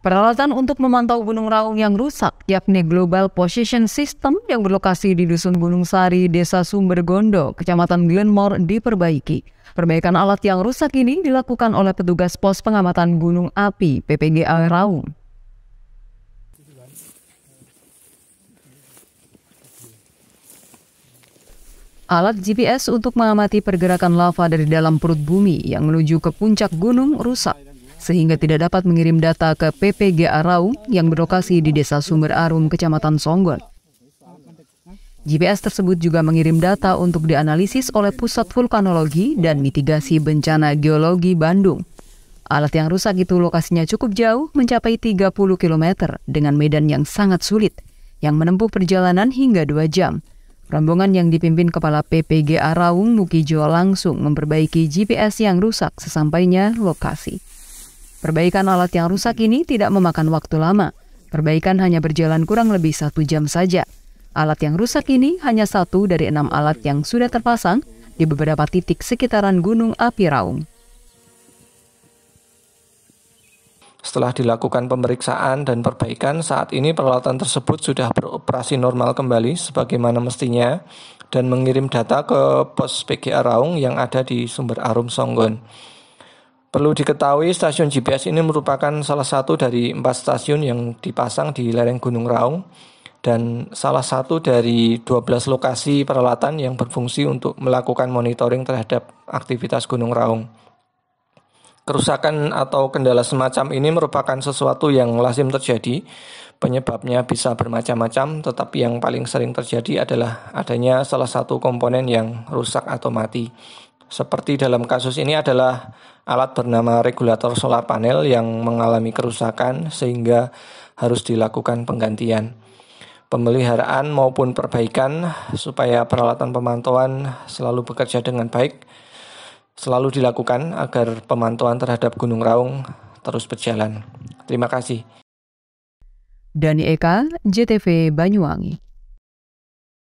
Peralatan untuk memantau Gunung Raung yang rusak, yakni Global Position System yang berlokasi di Dusun Gunung Sari, Desa Sumbergondo, Kecamatan Glenmore, diperbaiki. Perbaikan alat yang rusak ini dilakukan oleh petugas pos pengamatan Gunung Api, PPGA Raung. Alat GPS untuk mengamati pergerakan lava dari dalam perut bumi yang menuju ke puncak gunung rusak sehingga tidak dapat mengirim data ke PPG Araung yang berlokasi di Desa Sumber Arum, Kecamatan Songgon. GPS tersebut juga mengirim data untuk dianalisis oleh Pusat Vulkanologi dan Mitigasi Bencana Geologi Bandung. Alat yang rusak itu lokasinya cukup jauh, mencapai 30 km dengan medan yang sangat sulit, yang menempuh perjalanan hingga 2 jam. Rombongan yang dipimpin Kepala PPGA Araung Mukijo langsung memperbaiki GPS yang rusak sesampainya lokasi. Perbaikan alat yang rusak ini tidak memakan waktu lama. Perbaikan hanya berjalan kurang lebih satu jam saja. Alat yang rusak ini hanya satu dari enam alat yang sudah terpasang di beberapa titik sekitaran Gunung Api Raung. Setelah dilakukan pemeriksaan dan perbaikan, saat ini peralatan tersebut sudah beroperasi normal kembali sebagaimana mestinya dan mengirim data ke pos PGA Raung yang ada di sumber Arum Songgon. Perlu diketahui stasiun GPS ini merupakan salah satu dari empat stasiun yang dipasang di lereng Gunung Raung dan salah satu dari 12 lokasi peralatan yang berfungsi untuk melakukan monitoring terhadap aktivitas Gunung Raung. Kerusakan atau kendala semacam ini merupakan sesuatu yang lazim terjadi. Penyebabnya bisa bermacam-macam, tetapi yang paling sering terjadi adalah adanya salah satu komponen yang rusak atau mati seperti dalam kasus ini adalah alat bernama regulator solar panel yang mengalami kerusakan sehingga harus dilakukan penggantian pemeliharaan maupun perbaikan supaya peralatan pemantauan selalu bekerja dengan baik selalu dilakukan agar pemantauan terhadap Gunung Raung terus berjalan. Terima kasih. Dani Eka, JTV Banyuwangi.